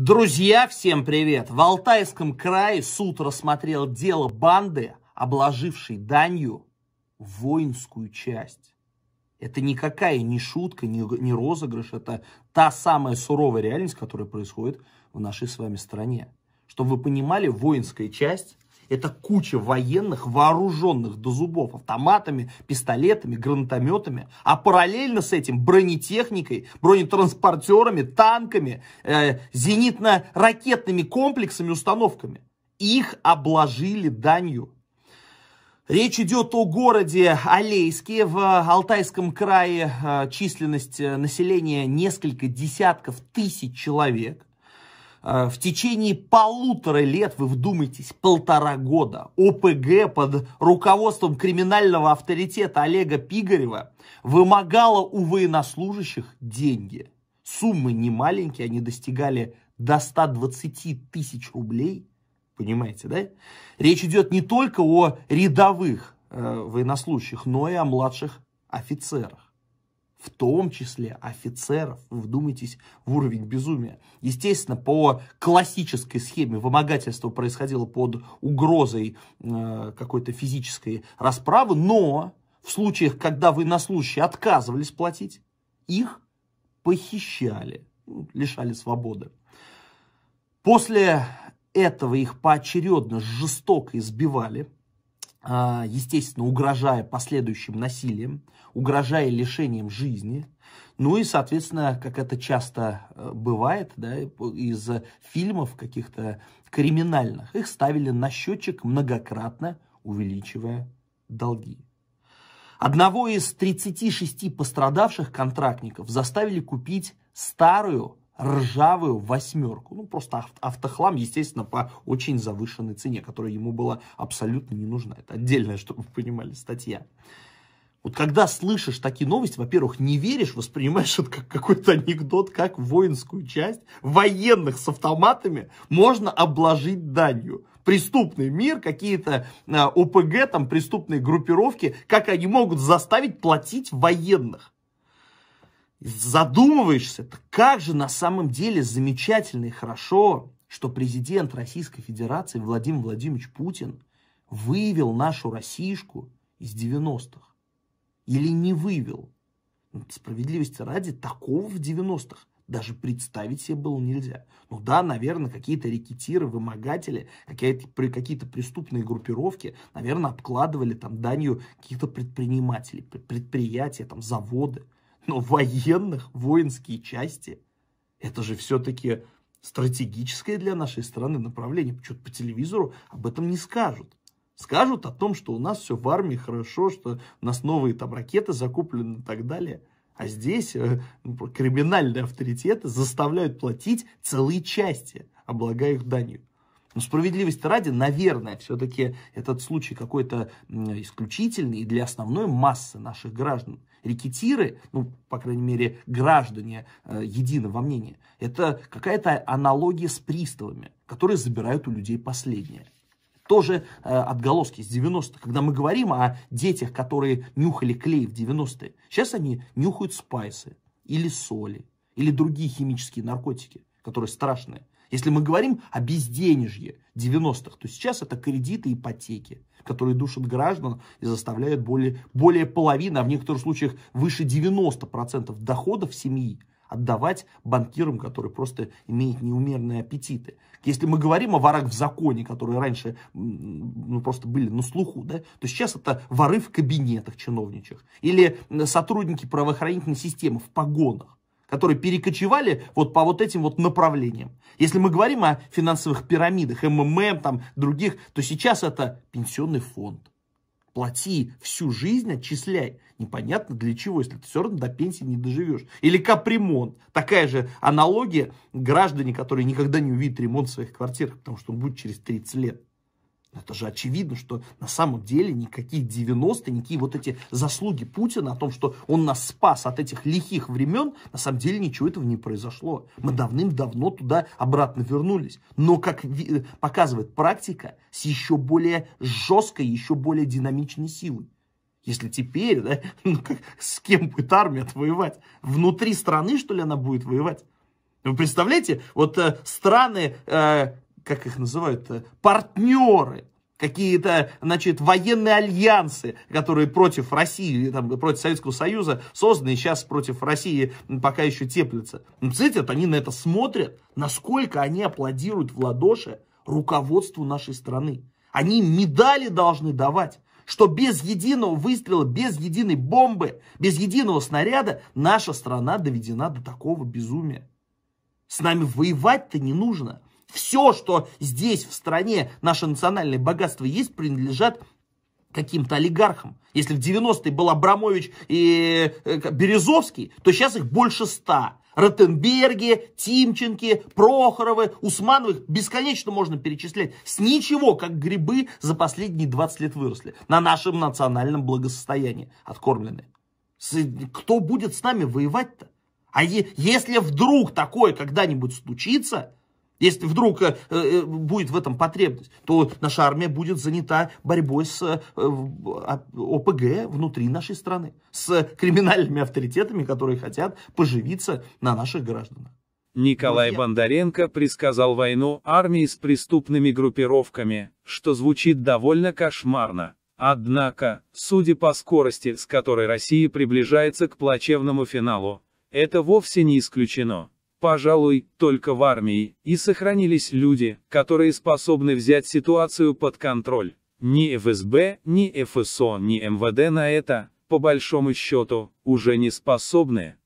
Друзья, всем привет! В Алтайском крае суд рассмотрел дело банды, обложившей данью воинскую часть. Это никакая не шутка, не, не розыгрыш, это та самая суровая реальность, которая происходит в нашей с вами стране. Чтобы вы понимали, воинская часть это куча военных, вооруженных до зубов автоматами, пистолетами, гранатометами. А параллельно с этим бронетехникой, бронетранспортерами, танками, э, зенитно-ракетными комплексами, установками. Их обложили данью. Речь идет о городе Алейске в Алтайском крае. Э, численность э, населения несколько десятков тысяч человек. Э, в течение полутора лет, вы вдумайтесь, полтора года, ОПГ под руководством криминального авторитета Олега Пигарева вымогала у военнослужащих деньги. Суммы не маленькие, они достигали до 120 тысяч рублей. Понимаете, да? Речь идет не только о рядовых э, военнослужащих, но и о младших офицерах в том числе офицеров. вдумайтесь в уровень безумия. Естественно, по классической схеме вымогательство происходило под угрозой э, какой-то физической расправы, но в случаях, когда вы на случай отказывались платить, их похищали, ну, лишали свободы. После этого их поочередно жестоко избивали – а, естественно, угрожая последующим насилием, угрожая лишением жизни. Ну и, соответственно, как это часто э, бывает, да, из фильмов каких-то криминальных, их ставили на счетчик многократно, увеличивая долги. Одного из 36 пострадавших контрактников заставили купить старую ржавую восьмерку. Ну, просто автохлам, естественно, по очень завышенной цене, которая ему была абсолютно не нужна. Это отдельная, чтобы вы понимали, статья. Вот когда слышишь такие новости, во-первых, не веришь, воспринимаешь это как какой-то анекдот, как воинскую часть военных с автоматами можно обложить данью. Преступный мир, какие-то а, ОПГ, там преступные группировки, как они могут заставить платить военных задумываешься, как же на самом деле замечательно и хорошо, что президент Российской Федерации Владимир Владимирович Путин вывел нашу Российшку из 90-х. Или не вывел. Справедливости ради, такого в 90-х даже представить себе было нельзя. Ну да, наверное, какие-то рекетиры, вымогатели, какие-то, какие-то преступные группировки, наверное, обкладывали там данью каких-то предпринимателей, предприятия, там, заводы но военных, воинские части, это же все-таки стратегическое для нашей страны направление. Почему-то по телевизору об этом не скажут. Скажут о том, что у нас все в армии хорошо, что у нас новые там ракеты закуплены и так далее. А здесь э, ну, криминальные авторитеты заставляют платить целые части, облагая их данью. Но справедливости ради, наверное, все-таки этот случай какой-то исключительный для основной массы наших граждан. Рекетиры, ну, по крайней мере, граждане э, едины во это какая-то аналогия с приставами, которые забирают у людей последнее тоже э, отголоски из 90-х, когда мы говорим о детях, которые нюхали клей в 90-е. Сейчас они нюхают спайсы или соли, или другие химические наркотики, которые страшные. Если мы говорим о безденежье 90-х, то сейчас это кредиты, ипотеки, которые душат граждан и заставляют более, более половины, а в некоторых случаях выше 90% доходов семьи отдавать банкирам, которые просто имеют неумерные аппетиты. Если мы говорим о ворах в законе, которые раньше ну, просто были на слуху, да, то сейчас это воры в кабинетах чиновничьих или сотрудники правоохранительной системы в погонах которые перекочевали вот по вот этим вот направлениям. Если мы говорим о финансовых пирамидах, МММ, там, других, то сейчас это пенсионный фонд. Плати всю жизнь, отчисляй. Непонятно для чего, если ты все равно до пенсии не доживешь. Или капремонт. Такая же аналогия граждане, которые никогда не увидят ремонт в своих квартирах, потому что он будет через 30 лет. Это же очевидно, что на самом деле никакие 90-е, никакие вот эти заслуги Путина о том, что он нас спас от этих лихих времен, на самом деле ничего этого не произошло. Мы давным-давно туда обратно вернулись. Но, как э, показывает практика, с еще более жесткой, еще более динамичной силой. Если теперь, да, ну как, с кем будет армия воевать? Внутри страны, что ли, она будет воевать? Вы представляете, вот э, страны, э, как их называют э, партнеры, какие-то, значит, военные альянсы, которые против России, там, против Советского Союза созданы, и сейчас против России пока еще теплятся. Ну, представляете, вот они на это смотрят, насколько они аплодируют в ладоши руководству нашей страны. Они медали должны давать, что без единого выстрела, без единой бомбы, без единого снаряда наша страна доведена до такого безумия. С нами воевать-то не нужно. Все, что здесь в стране, наше национальное богатство есть, принадлежат каким-то олигархам. Если в 90-е был Абрамович и э, Березовский, то сейчас их больше ста. Ротенберги, Тимченки, Прохоровы, Усмановых бесконечно можно перечислять. С ничего, как грибы, за последние 20 лет выросли. На нашем национальном благосостоянии откормлены. Кто будет с нами воевать-то? А если вдруг такое когда-нибудь случится, если вдруг э, э, будет в этом потребность, то наша армия будет занята борьбой с э, а, ОПГ внутри нашей страны, с криминальными авторитетами, которые хотят поживиться на наших гражданах. Николай Друзья. Бондаренко предсказал войну армии с преступными группировками, что звучит довольно кошмарно. Однако, судя по скорости, с которой Россия приближается к плачевному финалу, это вовсе не исключено пожалуй, только в армии, и сохранились люди, которые способны взять ситуацию под контроль. Ни ФСБ, ни ФСО, ни МВД на это, по большому счету, уже не способны.